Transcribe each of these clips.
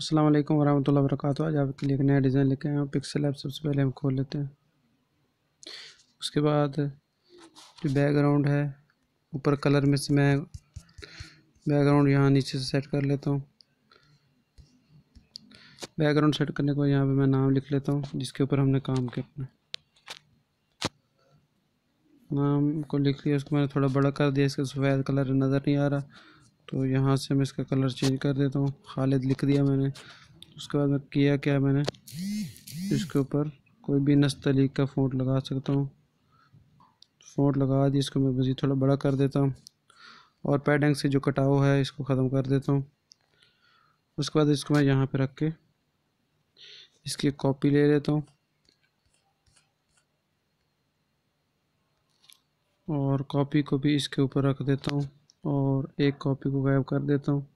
असलम वालेकुम वरहमतुल्लाहि आज आपके लिए एक नया डिज़ाइन लेके आए हैं पिक्सल ऐप सबसे पहले हम खोल लेते हैं उसके बाद जो बैकग्राउंड है ऊपर कलर में से मैं बैकग्राउंड यहाँ नीचे से सेट कर लेता हूँ बैकग्राउंड सेट करने के बाद यहाँ पे मैं नाम लिख लेता हूँ जिसके ऊपर हमने काम किया अपना नाम को लिख लिया उसको मैंने थोड़ा बड़ा कर दिया इसका सफ़ेद कलर नज़र नहीं आ रहा तो यहाँ से मैं इसका कलर चेंज कर देता हूँ खालिद लिख दिया मैंने उसके बाद मैं किया क्या मैंने इसके ऊपर कोई भी नस्तलीक का फ़ोट लगा सकता हूँ फ़ोट लगा दी इसको मैं मज़ीद थोड़ा बड़ा कर देता हूँ और पैडिंग से जो कटाव है इसको ख़त्म कर देता हूँ उसके बाद इसको मैं यहाँ पे रख के इसकी कॉपी ले लेता हूँ और कॉपी को भी इसके ऊपर रख देता हूँ और एक कॉपी को गायब कर देता हूँ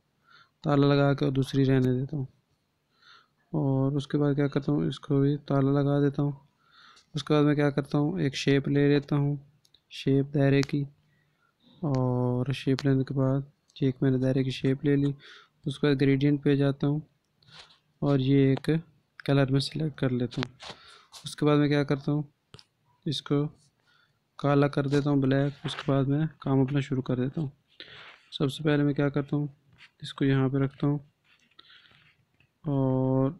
ताला लगा के और दूसरी रहने देता हूँ और उसके बाद क्या करता हूँ इसको भी ताला लगा देता हूँ उसके बाद मैं क्या करता हूँ एक शेप ले लेता हूँ शेप दायरे की और शेप लेने के बाद एक मैंने दायरे की शेप ले ली उसके बाद ग्रेडियंट पे जाता हूँ और ये एक कलर में सिलेक्ट कर लेता हूँ उसके बाद मैं क्या करता हूँ इसको काला कर देता हूँ ब्लैक उसके बाद मैं काम अपना शुरू कर देता हूँ सबसे पहले मैं क्या करता हूँ इसको यहाँ पे रखता हूँ और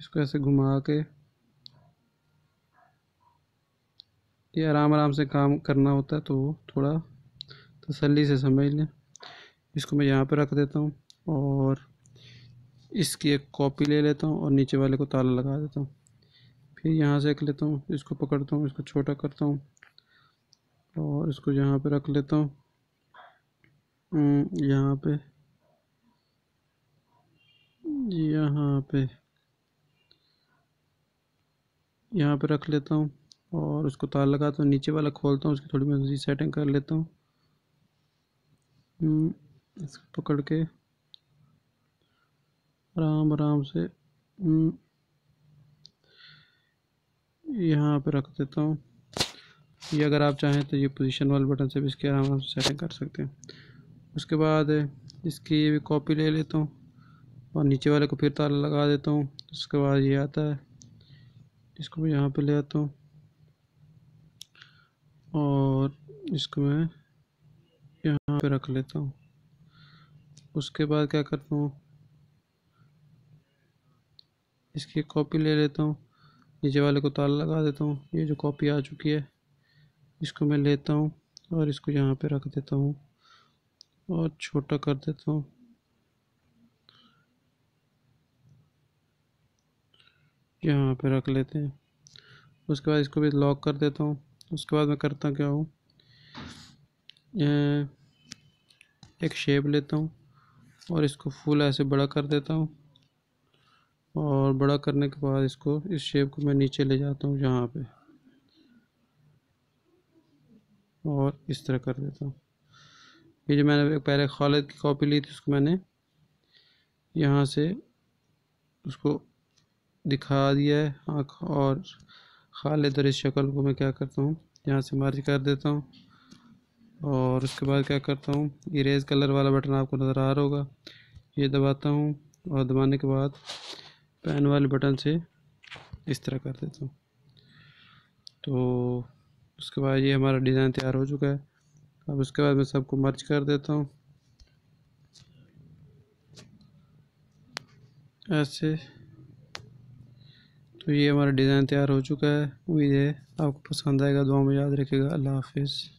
इसको ऐसे घुमा के ये आराम आराम से काम करना होता है तो थोड़ा तसल्ली से समझ लें इसको मैं यहाँ पर रख देता हूँ और इसकी एक कॉपी ले लेता हूँ और नीचे वाले को ताला लगा देता हूँ फिर यहाँ से रख लेता हूँ इसको पकड़ता हूँ इसको छोटा करता हूँ और इसको यहाँ पे रख लेता हूँ यहाँ पे यहाँ पे यहाँ पे रख लेता हूँ और उसको तार लगाता हूँ नीचे वाला खोलता हूँ उसकी थोड़ी मैं सेटिंग कर लेता हूँ इसको पकड़ के आराम आराम से यहाँ पर रख देता हूँ ये अगर आप चाहें तो ये पोजीशन वाले बटन से भी इसके आराम से सेटिंग कर सकते हैं उसके बाद इसकी ये भी कॉपी ले लेता हूँ और नीचे वाले को फिर ताला लगा देता हूँ उसके बाद ये आता है इसको मैं यहाँ पे ले आता हूँ और इसको मैं यहाँ पे रख लेता हूँ उसके बाद क्या करता हूँ इसकी कॉपी ले लेता हूँ नीचे वाले को ताला लगा देता हूँ ये जो कॉपी आ चुकी है इसको मैं लेता हूँ और इसको यहाँ पे रख देता हूँ और छोटा कर देता हूँ यहाँ पे रख लेते हैं उसके बाद इसको भी लॉक कर देता हूँ उसके बाद मैं करता क्या हूँ एक शेप लेता हूँ और इसको फुल ऐसे बड़ा कर देता हूँ और बड़ा करने के बाद इसको इस शेप को मैं नीचे ले जाता हूँ यहाँ पे और इस तरह कर देता हूँ ये जो मैंने पहले खालिद की कॉपी ली थी उसको मैंने यहाँ से उसको दिखा दिया है आँख और खालिद और इस शक्ल को मैं क्या करता हूँ यहाँ से मार्च कर देता हूँ और उसके बाद क्या करता हूँ इरेज कलर वाला बटन आपको नज़र आ रहा होगा ये दबाता हूँ और दबाने के बाद पैन वाले बटन से इस तरह कर देता हूँ तो उसके बाद ये हमारा डिज़ाइन तैयार हो चुका है अब उसके बाद मैं सबको मर्ज कर देता हूँ ऐसे तो ये हमारा डिज़ाइन तैयार हो चुका है उम्मीद है आपको पसंद आएगा दुआ में याद रखेगा अल्लाह हाफिज़